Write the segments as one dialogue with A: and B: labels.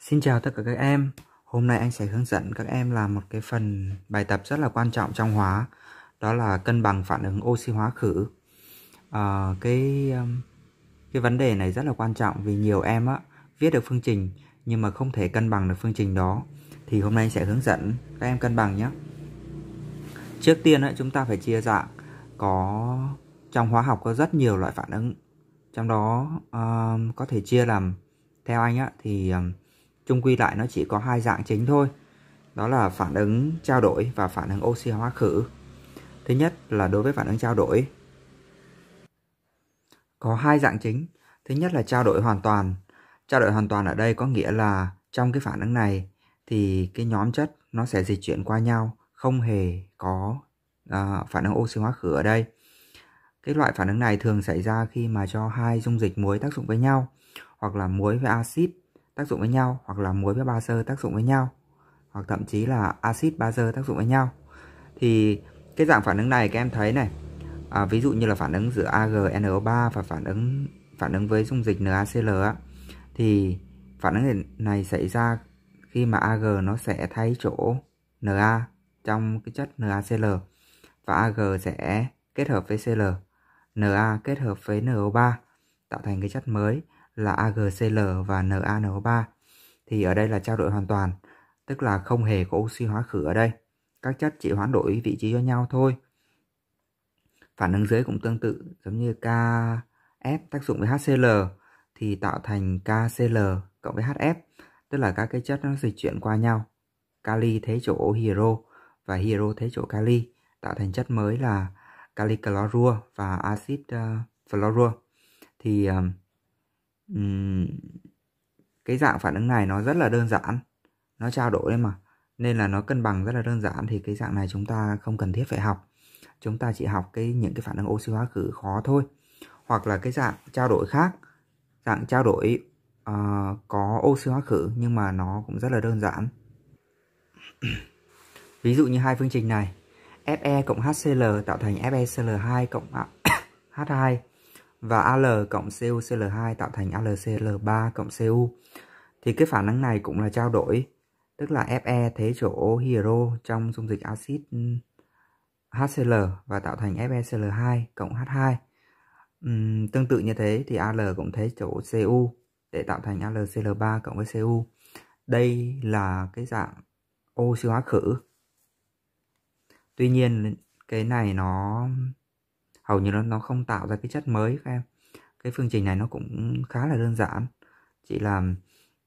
A: Xin chào tất cả các em. Hôm nay anh sẽ hướng dẫn các em làm một cái phần bài tập rất là quan trọng trong hóa, đó là cân bằng phản ứng oxy hóa khử. À, cái um, cái vấn đề này rất là quan trọng vì nhiều em á viết được phương trình nhưng mà không thể cân bằng được phương trình đó. Thì hôm nay anh sẽ hướng dẫn các em cân bằng nhé. Trước tiên á, chúng ta phải chia dạng có trong hóa học có rất nhiều loại phản ứng trong đó um, có thể chia làm theo anh á thì um, chung quy lại nó chỉ có hai dạng chính thôi đó là phản ứng trao đổi và phản ứng oxy hóa khử thứ nhất là đối với phản ứng trao đổi có hai dạng chính thứ nhất là trao đổi hoàn toàn trao đổi hoàn toàn ở đây có nghĩa là trong cái phản ứng này thì cái nhóm chất nó sẽ dịch chuyển qua nhau không hề có à, phản ứng oxy hóa khử ở đây cái loại phản ứng này thường xảy ra khi mà cho hai dung dịch muối tác dụng với nhau hoặc là muối với axit tác dụng với nhau hoặc là muối với bazơ tác dụng với nhau hoặc thậm chí là axit bazơ tác dụng với nhau thì cái dạng phản ứng này các em thấy này à, ví dụ như là phản ứng giữa AgNO3 và phản ứng phản ứng với dung dịch NaCl á, thì phản ứng này xảy ra khi mà Ag nó sẽ thay chỗ Na trong cái chất NaCl và Ag sẽ kết hợp với Cl Na kết hợp với NO3 tạo thành cái chất mới là AgCl và NaNO3 thì ở đây là trao đổi hoàn toàn tức là không hề có oxy hóa khử ở đây các chất chỉ hoán đổi vị trí cho nhau thôi phản ứng dưới cũng tương tự giống như KF tác dụng với HCl thì tạo thành KCl cộng với HF tức là các cái chất nó dịch chuyển qua nhau kali thế chỗ hero và hero thế chỗ kali tạo thành chất mới là kali clorua và axit uh, fluorua thì uh, cái dạng phản ứng này nó rất là đơn giản nó trao đổi mà nên là nó cân bằng rất là đơn giản thì cái dạng này chúng ta không cần thiết phải học chúng ta chỉ học cái những cái phản ứng oxy hóa khử khó thôi hoặc là cái dạng trao đổi khác dạng trao đổi uh, có oxy hóa khử nhưng mà nó cũng rất là đơn giản ví dụ như hai phương trình này Fe cộng HCl tạo thành FeCl2 cộng à, H2 và AL cộng CuCl2 tạo thành AlCl3 cộng Cu. Thì cái phản ứng này cũng là trao đổi, tức là Fe thế chỗ hiđro trong dung dịch axit HCl và tạo thành FeCl2 cộng H2. Uhm, tương tự như thế thì AL cũng thế chỗ Cu để tạo thành AlCl3 cộng với Cu. Đây là cái dạng oxy hóa khử. Tuy nhiên cái này nó hầu như nó nó không tạo ra cái chất mới các em cái phương trình này nó cũng khá là đơn giản chỉ là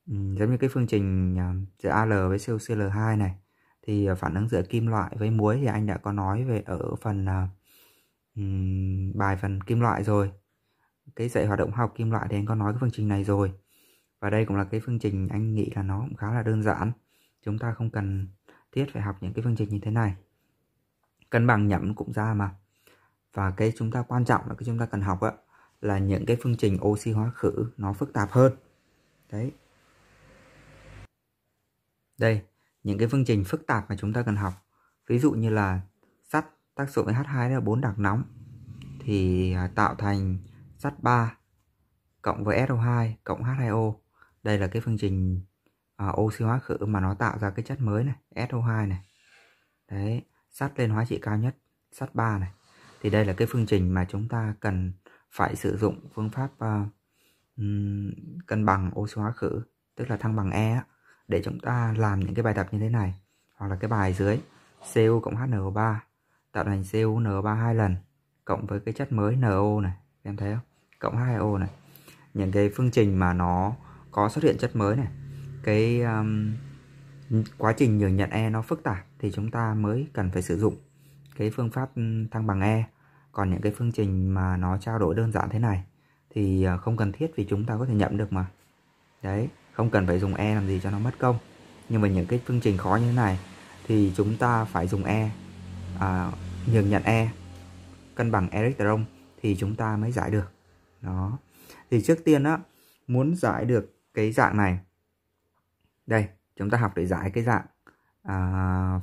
A: giống như cái phương trình à, giữa Al với COCl2 này thì à, phản ứng giữa kim loại với muối thì anh đã có nói về ở phần um, bài phần kim loại rồi cái dạy hoạt động học kim loại thì anh có nói cái phương trình này rồi và đây cũng là cái phương trình anh nghĩ là nó cũng khá là đơn giản chúng ta không cần thiết phải học những cái phương trình như thế này cân bằng nhẩm cũng ra mà và cái chúng ta quan trọng là cái chúng ta cần học á, là những cái phương trình oxy hóa khử nó phức tạp hơn đấy đây những cái phương trình phức tạp mà chúng ta cần học ví dụ như là sắt tác dụng với H2 là bốn đặc nóng thì à, tạo thành sắt 3 cộng với SO2 cộng H2O đây là cái phương trình à, oxy hóa khử mà nó tạo ra cái chất mới này SO2 này đấy sắt lên hóa trị cao nhất sắt 3 này thì đây là cái phương trình mà chúng ta cần phải sử dụng phương pháp uh, cân bằng oxy hóa khử tức là thăng bằng E để chúng ta làm những cái bài tập như thế này hoặc là cái bài dưới Cu cộng HNO3 tạo thành CuNO3 hai lần cộng với cái chất mới NO này em thấy không cộng H2O này những cái phương trình mà nó có xuất hiện chất mới này cái um, quá trình nhường nhận E nó phức tạp thì chúng ta mới cần phải sử dụng cái phương pháp ừ, thăng bằng e còn những cái phương trình mà nó trao đổi đơn giản thế này thì ờ, không cần thiết vì chúng ta có thể nhận được mà đấy không cần phải dùng e làm gì cho nó mất công nhưng mà những cái phương trình khó như thế này thì chúng ta phải dùng e à, nhường nhận e cân bằng electron thì chúng ta mới giải được đó thì trước tiên á muốn giải được cái dạng này đây chúng ta học để giải cái dạng à,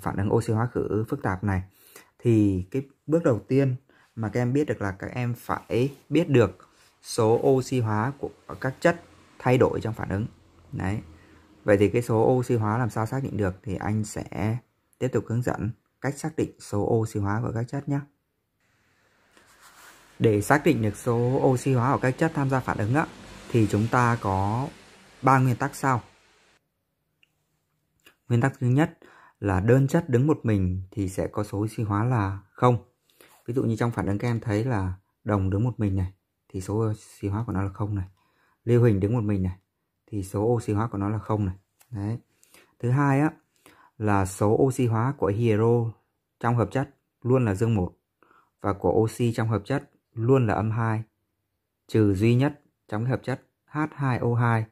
A: phản ứng oxy hóa khử phức tạp này thì cái bước đầu tiên mà các em biết được là các em phải biết được số oxy hóa của các chất thay đổi trong phản ứng đấy vậy thì cái số oxy hóa làm sao xác định được thì anh sẽ tiếp tục hướng dẫn cách xác định số oxy hóa của các chất nhé để xác định được số oxy hóa của các chất tham gia phản ứng á, thì chúng ta có ba nguyên tắc sau nguyên tắc thứ nhất là đơn chất đứng một mình thì sẽ có số oxy hóa là không ví dụ như trong phản ứng các em thấy là đồng đứng một mình này thì số oxy hóa của nó là không này lưu huỳnh đứng một mình này thì số oxy hóa của nó là không này đấy thứ hai á là số oxy hóa của hiero trong hợp chất luôn là dương một và của oxy trong hợp chất luôn là âm 2 trừ duy nhất trong cái hợp chất H2O2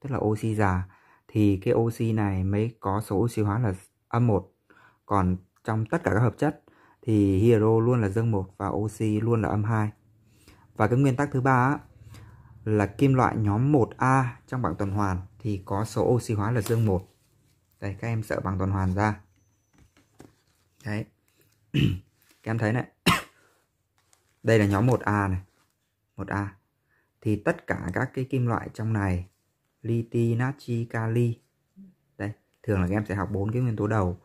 A: tức là oxy già thì cái oxy này mới có số oxy hóa là âm 1. Còn trong tất cả các hợp chất thì hiđro luôn là dương 1 và oxy luôn là âm 2. Và cái nguyên tắc thứ ba là kim loại nhóm 1A trong bảng tuần hoàn thì có số oxy hóa là dương 1. Đây các em sợ bảng tuần hoàn ra. Đấy. các em thấy này. Đây là nhóm 1A này. 1A. Thì tất cả các cái kim loại trong này liti, natri, kali thường là các em sẽ học bốn cái nguyên tố đầu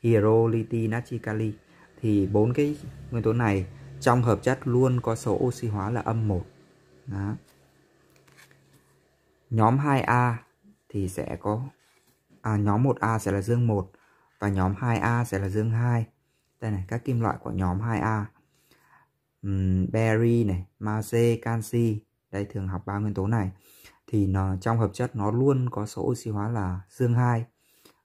A: hero liti natri kali thì bốn cái nguyên tố này trong hợp chất luôn có số oxy hóa là âm 1 Đó. nhóm 2A thì sẽ có à, nhóm 1A sẽ là dương 1 và nhóm 2A sẽ là dương 2 đây này các kim loại của nhóm 2A um, berry này magie canxi đây thường học ba nguyên tố này thì nó trong hợp chất nó luôn có số oxy hóa là dương 2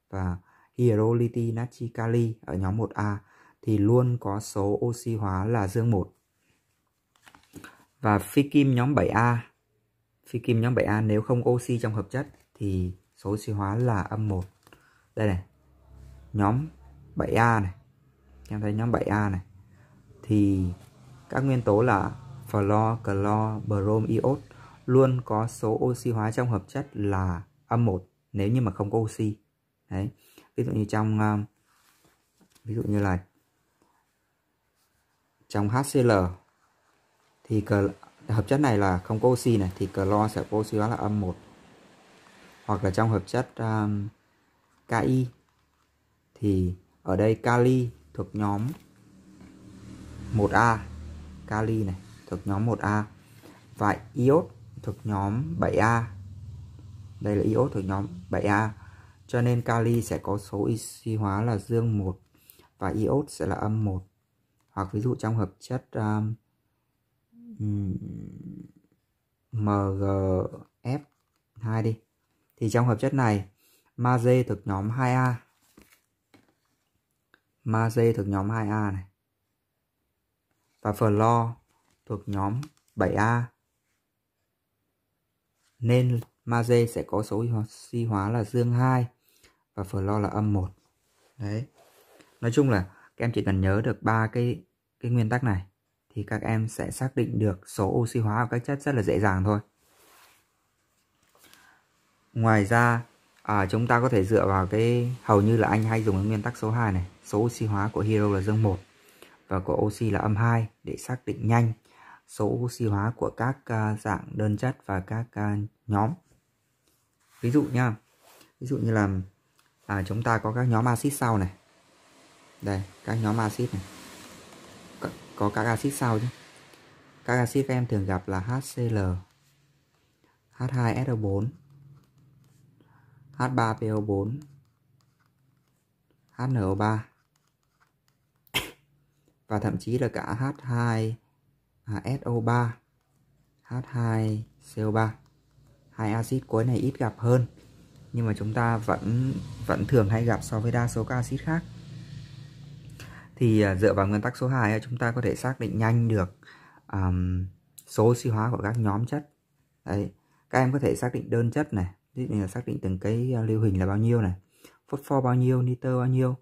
A: và Hieroliti Nachikali ở nhóm 1A thì luôn có số oxy hóa là dương 1. Và phi kim nhóm 7A, phi kim nhóm 7A nếu không oxy trong hợp chất thì số oxy hóa là âm 1. Đây này, nhóm 7A này, em thấy nhóm 7A này, thì các nguyên tố là fluor, clo, brom, iốt luôn có số oxy hóa trong hợp chất là âm 1 nếu như mà không có oxy đấy ví dụ như trong ờ, ví dụ như là trong HCl thì hợp chất này là không có oxy này thì clo sẽ có oxy hóa là âm 1 hoặc là trong hợp chất um, ờ, Ki thì ở đây kali thuộc nhóm 1A kali này thuộc nhóm 1A và iốt thuộc nhóm 7A đây là iốt thuộc nhóm 7A cho nên kali sẽ có số oxy hóa là dương 1 và iốt sẽ là âm 1. Hoặc ví dụ trong hợp chất um, MgF2 đi. Thì trong hợp chất này magie thuộc nhóm 2A. Magie thuộc nhóm 2A này. Và fluor thuộc nhóm 7A. Nên magie sẽ có số oxy hóa là dương 2 và floor là âm 1 đấy nói chung là các em chỉ cần nhớ được ba cái cái nguyên tắc này thì các em sẽ xác định được số oxy hóa của các chất rất là dễ dàng thôi ngoài ra à, chúng ta có thể dựa vào cái hầu như là anh hay dùng cái nguyên tắc số 2 này số oxy hóa của hero là dương 1 và của oxy là âm 2 để xác định nhanh số oxy hóa của các uh, dạng đơn chất và các uh, nhóm ví dụ nha ví dụ như là à, chúng ta có các nhóm axit sau này đây các nhóm axit này có, có các axit sau chứ các axit các em thường gặp là HCl H2SO4 H3PO4 HNO3 và thậm chí là cả H2SO3 H2CO3 hai axit cuối này ít gặp hơn nhưng mà chúng ta vẫn vẫn thường hay gặp so với đa số các axit khác thì à, dựa vào nguyên tắc số 2 chúng ta có thể xác định nhanh được um, số oxy hóa của các nhóm chất đấy các em có thể xác định đơn chất này ví dụ như là xác định từng cái à, lưu hình là bao nhiêu này phosphor bao nhiêu nitơ bao nhiêu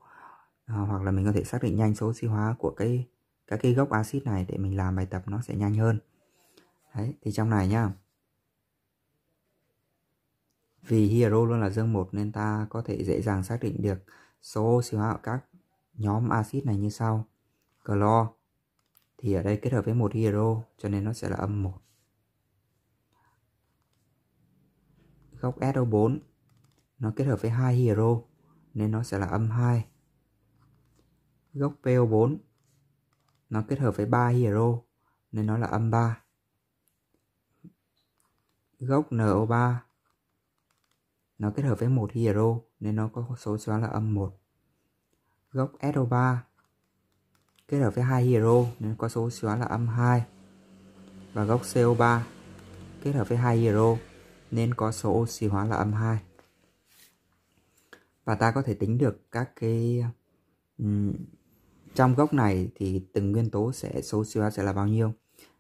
A: à, hoặc là mình có thể xác định nhanh số oxy hóa của cái các cái gốc axit này để mình làm bài tập nó sẽ nhanh hơn đấy thì trong này nhá vì hero luôn là dương một nên ta có thể dễ dàng xác định được số siêu hóa của các nhóm axit này như sau clo thì ở đây kết hợp với một hero cho nên nó sẽ là âm một góc SO4 nó kết hợp với hai hero nên nó sẽ là âm 2 góc PO4 nó kết hợp với 3 hero nên nó là âm 3 góc NO3 nó kết hợp với một hero nên nó có số xóa là âm 1. Góc SO3 kết hợp với hai hero nên có số xóa là âm 2. Và góc CO3 kết hợp với hai hero nên có số oxy hóa là âm 2. Và ta có thể tính được các cái um, trong góc này thì từng nguyên tố sẽ số oxy hóa sẽ là bao nhiêu.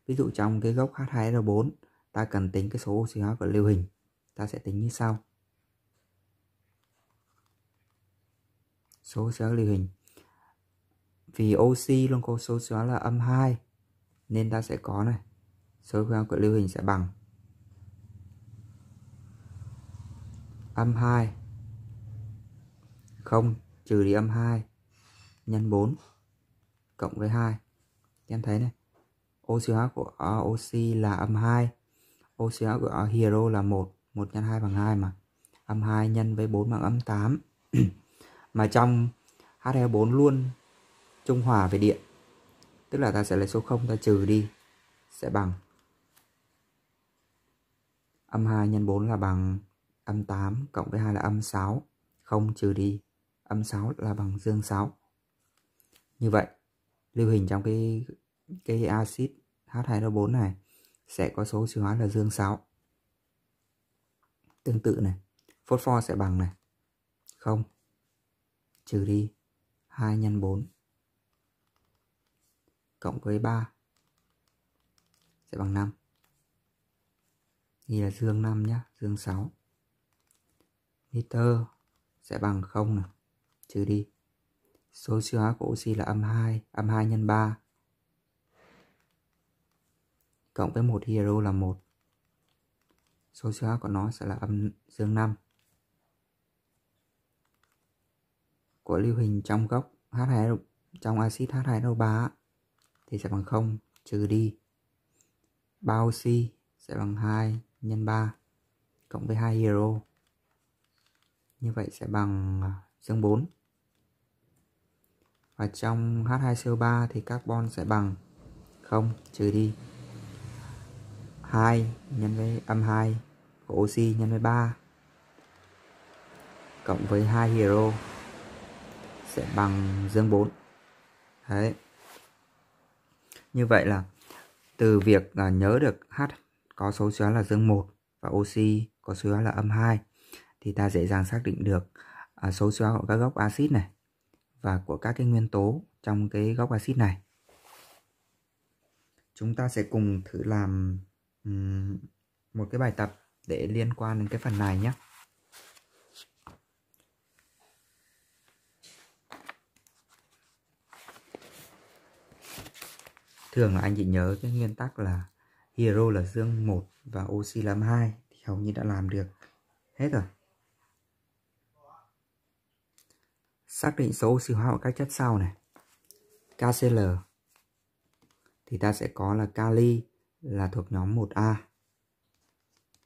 A: Ví dụ trong cái gốc H2R4 ta cần tính cái số oxy hóa của lưu hình. Ta sẽ tính như sau. số sẽ lưu hình vì oxy luôn có số số là âm 2 nên ta sẽ có này số gam của lưu hình sẽ bằng âm 2 không trừ đi âm 2 nhân 4 cộng với 2 em thấy này oxy hóa của oxy là âm 2 oxy hóa của hero là 1 1 nhân 2 bằng 2 mà âm 2 nhân với 4 bằng âm 8 mà trong HL4 e luôn trung hòa về điện tức là ta sẽ lấy số 0 ta trừ đi sẽ bằng âm 2 nhân 4 là bằng âm 8 cộng với 2 là âm 6 0 trừ đi âm 6 là bằng dương 6 như vậy lưu hình trong cái cái axit H2O4 e này sẽ có số oxy hóa là dương 6 tương tự này phosphor sẽ bằng này 0 trừ đi 2 nhân 4 cộng với 3 sẽ bằng 5. Ghi là dương 5 nhá, dương 6. Niter sẽ bằng 0 này, trừ đi. Số siêu hóa của oxy là âm 2, âm 2 nhân 3. Cộng với 1 hydro là 1. Số siêu hóa của nó sẽ là âm dương 5. của lưu hình trong gốc H2 trong axit H2O3 thì sẽ bằng 0 trừ đi bao oxy sẽ bằng 2 nhân 3 cộng với 2 hero như vậy sẽ bằng à, dương 4 và trong H2CO3 thì carbon sẽ bằng 0 trừ đi 2 nhân với âm 2 của oxy nhân với 3 cộng với 2 hero sẽ bằng dương 4 đấy như vậy là từ việc uh, nhớ được H có số chứa là dương 1 và oxy có số là âm 2 thì ta dễ dàng xác định được uh, số chứa của các gốc axit này và của các cái nguyên tố trong cái gốc axit này. Chúng ta sẽ cùng thử làm um, một cái bài tập để liên quan đến cái phần này nhé. thường là anh chị nhớ cái nguyên tắc là hero là dương 1 và oxy làm 2 thì hầu như đã làm được hết rồi xác định số oxy hóa của các chất sau này KCl thì ta sẽ có là kali là thuộc nhóm 1A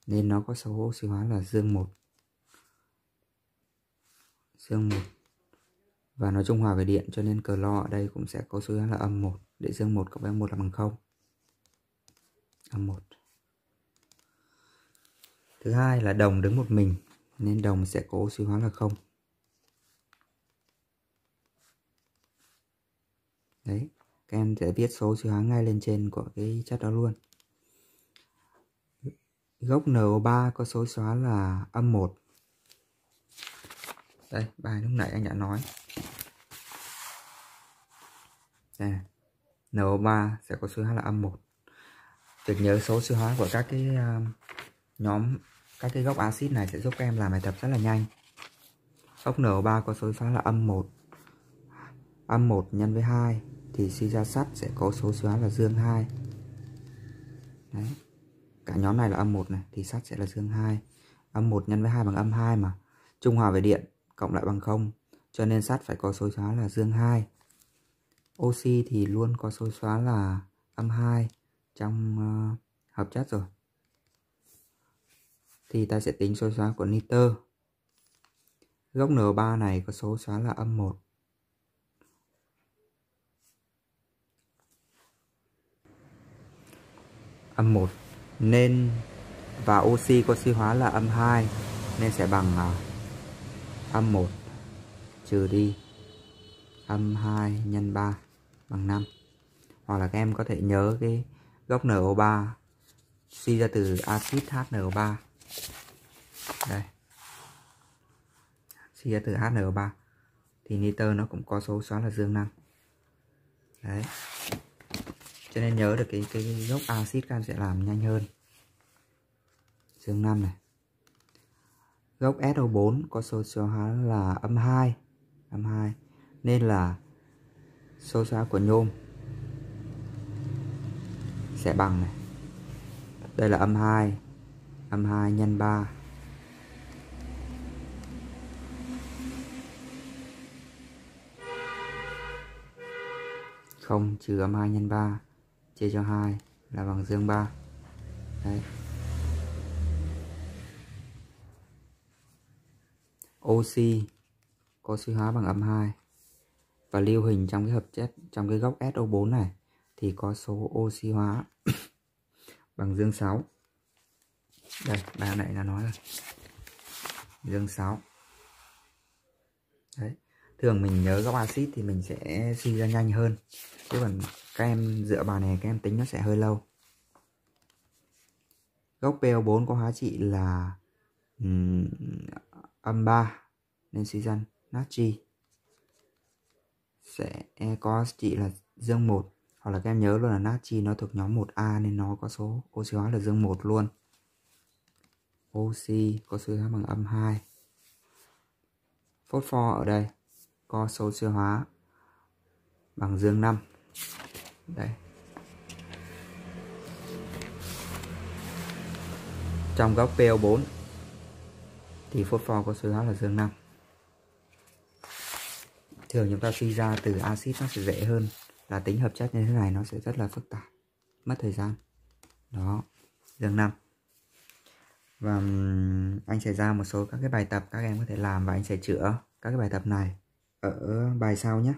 A: nên nó có số oxy hóa là dương 1 dương 1 và nó trung hòa về điện cho nên clo ở đây cũng sẽ có số là âm 1 để dương 1 cộng với 1 là bằng 0 âm 1 thứ hai là đồng đứng một mình nên đồng sẽ có oxy hóa là 0 đấy các em sẽ viết số oxy hóa ngay lên trên của cái chất đó luôn gốc NO3 có số xóa là âm 1 đây bài lúc nãy anh đã nói đây NO3 sẽ có số hóa là âm 1 việc nhớ số siêu hóa của các cái à, nhóm các cái gốc axit này sẽ giúp các em làm bài tập rất là nhanh gốc NO3 có số hóa là âm 1 âm 1 nhân với 2 thì suy ra sắt sẽ có số siêu hóa là dương 2 Đấy. cả nhóm này là âm 1 này thì sắt sẽ là dương 2 âm 1 nhân với 2 bằng âm 2 mà trung hòa về điện cộng lại bằng 0 cho nên sắt phải có số hóa là dương 2 oxy thì luôn có số xóa là âm 2 trong uh, hợp chất rồi thì ta sẽ tính số xóa của nitơ gốc N3 này có số xóa là âm 1 âm 1 nên và oxy có suy hóa là âm 2 nên sẽ bằng uh, âm 1 trừ đi âm 2 nhân 3 bằng 5 hoặc là các em có thể nhớ cái góc NO3 suy ra từ axit HNO3 đây suy ra từ HNO3 thì nitơ nó cũng có số xóa là dương 5 đấy cho nên nhớ được cái cái gốc axit các em sẽ làm nhanh hơn dương 5 này gốc SO4 có số số hóa là âm 2 âm 2 nên là sâu xa của nhôm sẽ bằng này đây là âm 2 âm 2 nhân 3 không trừ âm 2 nhân 3 chia cho 2 là bằng dương 3 đấy oxy có suy hóa bằng âm 2 và lưu hình trong cái hợp chất trong cái gốc SO4 này thì có số oxy hóa bằng dương 6 đây ba này là nói rồi dương 6 đấy thường mình nhớ gốc axit thì mình sẽ suy ra nhanh hơn chứ còn các em dựa vào này các em tính nó sẽ hơi lâu gốc PO4 có hóa trị là um, âm 3 nên suy ra natri sẽ có trị là dương 1 hoặc là các em nhớ luôn là natri nó thuộc nhóm 1A nên nó có số oxy hóa là dương 1 luôn oxy có số hóa bằng âm 2 phốt pho ở đây có số oxy hóa bằng dương 5 đây trong góc PO4 thì phốt pho có số hóa là dương 5 thường chúng ta suy ra từ axit nó sẽ dễ hơn là tính hợp chất như thế này nó sẽ rất là phức tạp mất thời gian đó dương năm và anh sẽ ra một số các cái bài tập các em có thể làm và anh sẽ chữa các cái bài tập này ở bài sau nhé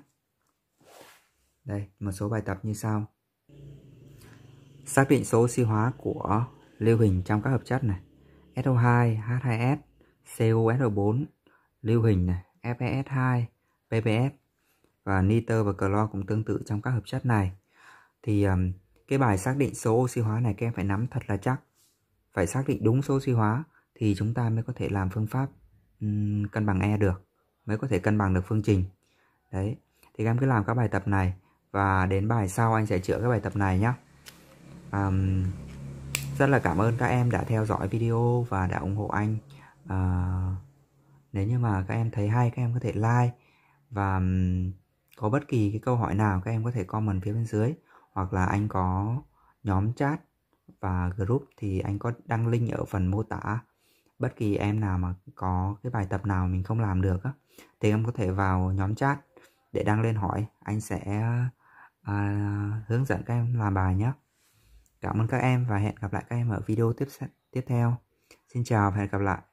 A: đây một số bài tập như sau xác định số oxy hóa của lưu hình trong các hợp chất này SO2 H2S COSO4 lưu hình này FeS2 PPF và nitơ và clo cũng tương tự trong các hợp chất này thì um, cái bài xác định số oxy hóa này các em phải nắm thật là chắc phải xác định đúng số oxy hóa thì chúng ta mới có thể làm phương pháp um, cân bằng E được mới có thể cân bằng được phương trình đấy thì các em cứ làm các bài tập này và đến bài sau anh sẽ chữa các bài tập này nhé um, rất là cảm ơn các em đã theo dõi video và đã ủng hộ anh uh, nếu như mà các em thấy hay các em có thể like và có bất kỳ cái câu hỏi nào các em có thể comment phía bên dưới hoặc là anh có nhóm chat và group thì anh có đăng link ở phần mô tả bất kỳ em nào mà có cái bài tập nào mình không làm được á thì em có thể vào nhóm chat để đăng lên hỏi anh sẽ à, hướng dẫn các em làm bài nhé cảm ơn các em và hẹn gặp lại các em ở video tiếp tiếp theo xin chào và hẹn gặp lại